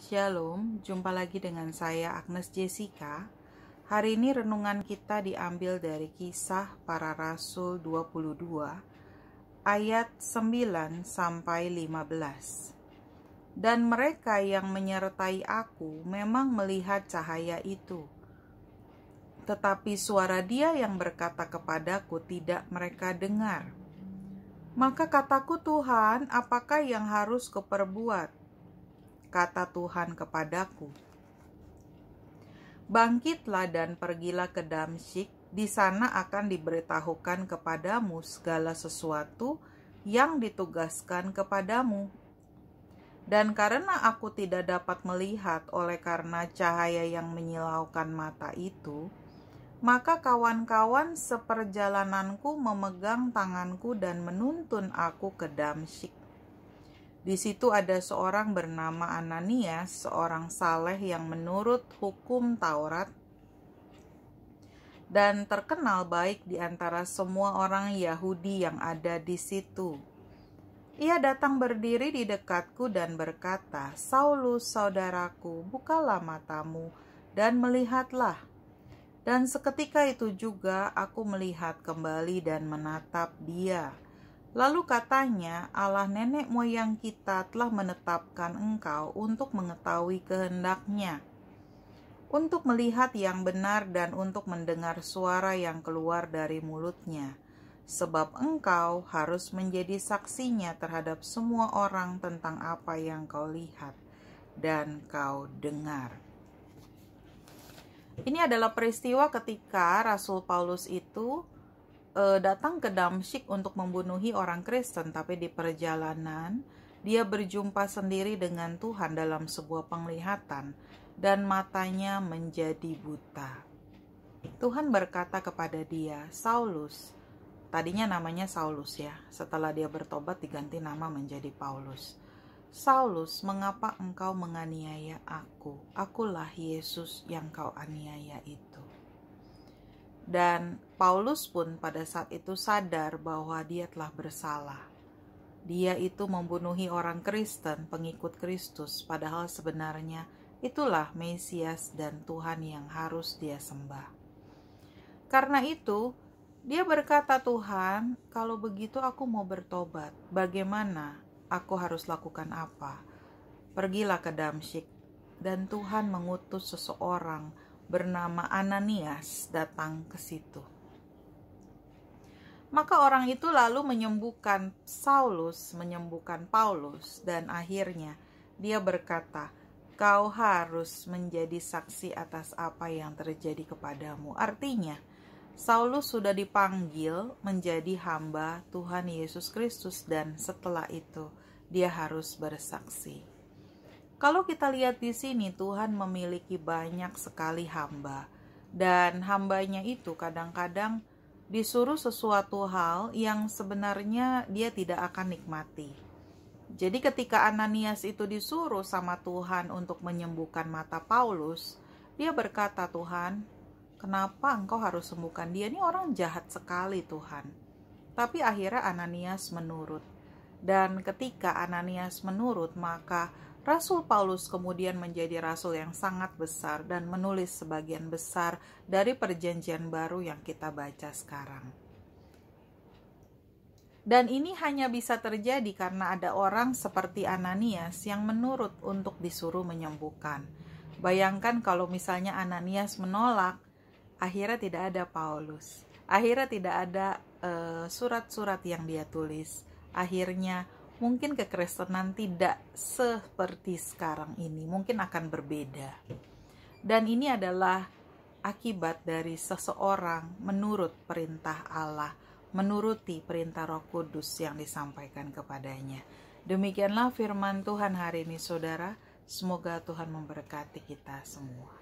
Shalom, jumpa lagi dengan saya Agnes Jessica. Hari ini renungan kita diambil dari kisah para rasul 22 ayat 9 sampai 15. Dan mereka yang menyertai aku memang melihat cahaya itu. Tetapi suara dia yang berkata kepadaku tidak mereka dengar. Maka kataku Tuhan, apakah yang harus keperbuat kata Tuhan kepadaku. Bangkitlah dan pergilah ke Damsyik, di sana akan diberitahukan kepadamu segala sesuatu yang ditugaskan kepadamu. Dan karena aku tidak dapat melihat oleh karena cahaya yang menyilaukan mata itu, maka kawan-kawan seperjalananku memegang tanganku dan menuntun aku ke Damsyik di situ ada seorang bernama Ananias, seorang saleh yang menurut hukum Taurat dan terkenal baik di antara semua orang Yahudi yang ada di situ. Ia datang berdiri di dekatku dan berkata, Saulus, saudaraku, bukalah matamu dan melihatlah. Dan seketika itu juga aku melihat kembali dan menatap dia.' Lalu katanya, Allah nenek moyang kita telah menetapkan engkau untuk mengetahui kehendaknya, untuk melihat yang benar dan untuk mendengar suara yang keluar dari mulutnya. Sebab engkau harus menjadi saksinya terhadap semua orang tentang apa yang kau lihat dan kau dengar. Ini adalah peristiwa ketika Rasul Paulus itu uh, datang ke Damsyik untuk membunuhi orang Kristen, tapi di perjalanan dia berjumpa sendiri dengan Tuhan dalam sebuah penglihatan dan matanya menjadi buta. Tuhan berkata kepada dia, "Saulus, tadinya namanya Saulus ya. Setelah dia bertobat diganti nama menjadi Paulus." Saulus, mengapa engkau menganiaya aku? Akulah Yesus yang kau aniaya itu. Dan Paulus pun pada saat itu sadar bahwa dia telah bersalah. Dia itu membunuhi orang Kristen, pengikut Kristus, padahal sebenarnya itulah Mesias dan Tuhan yang harus dia sembah. Karena itu, dia berkata, "Tuhan, kalau begitu aku mau bertobat. Bagaimana? Aku harus lakukan apa?" Pergilah ke Damsyik, dan Tuhan mengutus seseorang bernama Ananias datang ke situ. Maka orang itu lalu menyembuhkan Saulus, menyembuhkan Paulus, dan akhirnya dia berkata, "Kau harus menjadi saksi atas apa yang terjadi kepadamu." Artinya, Saulus sudah dipanggil menjadi hamba Tuhan Yesus Kristus, dan setelah itu dia harus bersaksi. Kalau kita lihat di sini, Tuhan memiliki banyak sekali hamba, dan hambanya itu kadang-kadang disuruh sesuatu hal yang sebenarnya dia tidak akan nikmati. Jadi, ketika Ananias itu disuruh sama Tuhan untuk menyembuhkan mata Paulus, dia berkata, "Tuhan, kenapa engkau harus sembuhkan dia? Ini orang jahat sekali, Tuhan." Tapi akhirnya Ananias menurut. Dan ketika Ananias menurut, maka Rasul Paulus kemudian menjadi rasul yang sangat besar dan menulis sebagian besar dari Perjanjian Baru yang kita baca sekarang. Dan ini hanya bisa terjadi karena ada orang seperti Ananias yang menurut untuk disuruh menyembuhkan. Bayangkan kalau misalnya Ananias menolak, akhirnya tidak ada Paulus, akhirnya tidak ada eh, surat-surat uh, yang dia tulis akhirnya mungkin kekristenan tidak seperti sekarang ini, mungkin akan berbeda. Dan ini adalah akibat dari seseorang menurut perintah Allah, menuruti perintah Roh Kudus yang disampaikan kepadanya. Demikianlah firman Tuhan hari ini, saudara. Semoga Tuhan memberkati kita semua.